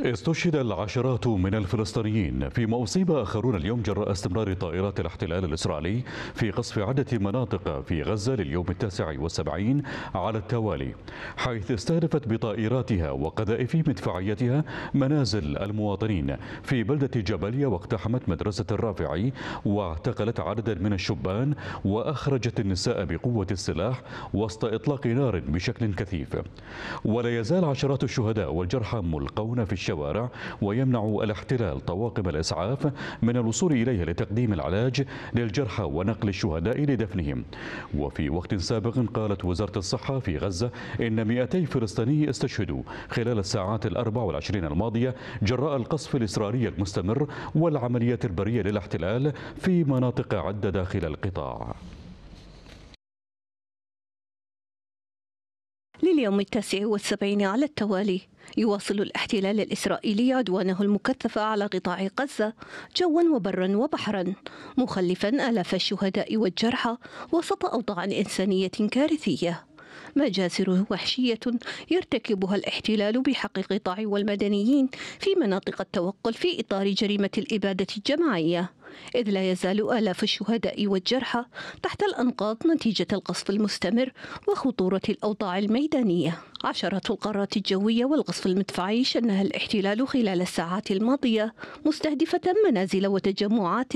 استشهد العشرات من الفلسطينيين فيما أصيب آخرون اليوم جراء استمرار طائرات الاحتلال الإسرائيلي في قصف عدة مناطق في غزة لليوم التاسع والسبعين على التوالي حيث استهدفت بطائراتها وقذائف مدفعيتها منازل المواطنين في بلدة جبليا واقتحمت مدرسة الرافعي واعتقلت عددا من الشبان وأخرجت النساء بقوة السلاح وسط إطلاق نار بشكل كثيف ولا يزال عشرات الشهداء والجرحى ملقون في الشوارع ويمنع الاحتلال طواقم الإسعاف من الوصول إليها لتقديم العلاج للجرحى ونقل الشهداء لدفنهم وفي وقت سابق قالت وزارة الصحة في غزة إن 200 فلسطيني استشهدوا خلال الساعات الأربع والعشرين الماضية جراء القصف الإسرائيلي المستمر والعمليات البرية للاحتلال في مناطق عدة داخل القطاع لليوم التاسع والسبعين على التوالي يواصل الاحتلال الإسرائيلي عدوانه المكثف على قطاع غزة جوا وبرا وبحرا مخلفا آلاف الشهداء والجرحى وسط أوضاع إنسانية كارثية مجازر وحشية يرتكبها الاحتلال بحق القطاع والمدنيين في مناطق التوقل في إطار جريمة الإبادة الجماعية إذ لا يزال آلاف الشهداء والجرحى تحت الأنقاض نتيجة القصف المستمر وخطورة الأوضاع الميدانية عشرات القارات الجوية والقصف المدفعي شنها الاحتلال خلال الساعات الماضية مستهدفة منازل وتجمعات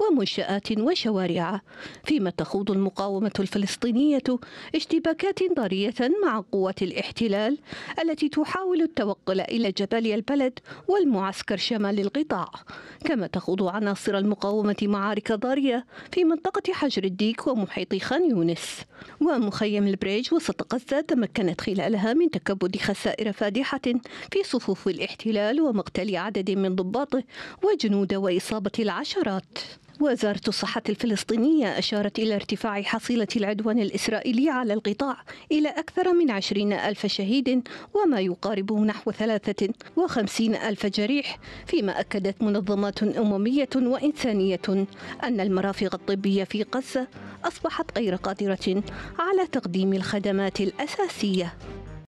ومنشآت وشوارع فيما تخوض المقاومة الفلسطينية اشتباكات ضارية مع قوات الاحتلال التي تحاول التوقل إلى جبال البلد والمعسكر شمال القطاع كما تخوض عناصر المقاومة مقاومة معارك ضارية في منطقة حجر الديك ومحيط خان يونس ومخيم البريج وسط غزة تمكنت خلالها من تكبد خسائر فادحة في صفوف الاحتلال ومقتل عدد من ضباطه وجنوده وإصابة العشرات وزارة الصحة الفلسطينية أشارت إلى ارتفاع حصيلة العدوان الإسرائيلي على القطاع إلى أكثر من عشرين ألف شهيد وما يقارب نحو ثلاثة وخمسين ألف جريح فيما أكدت منظمات أممية وإنسانية أن المرافق الطبية في غزة أصبحت غير قادرة على تقديم الخدمات الأساسية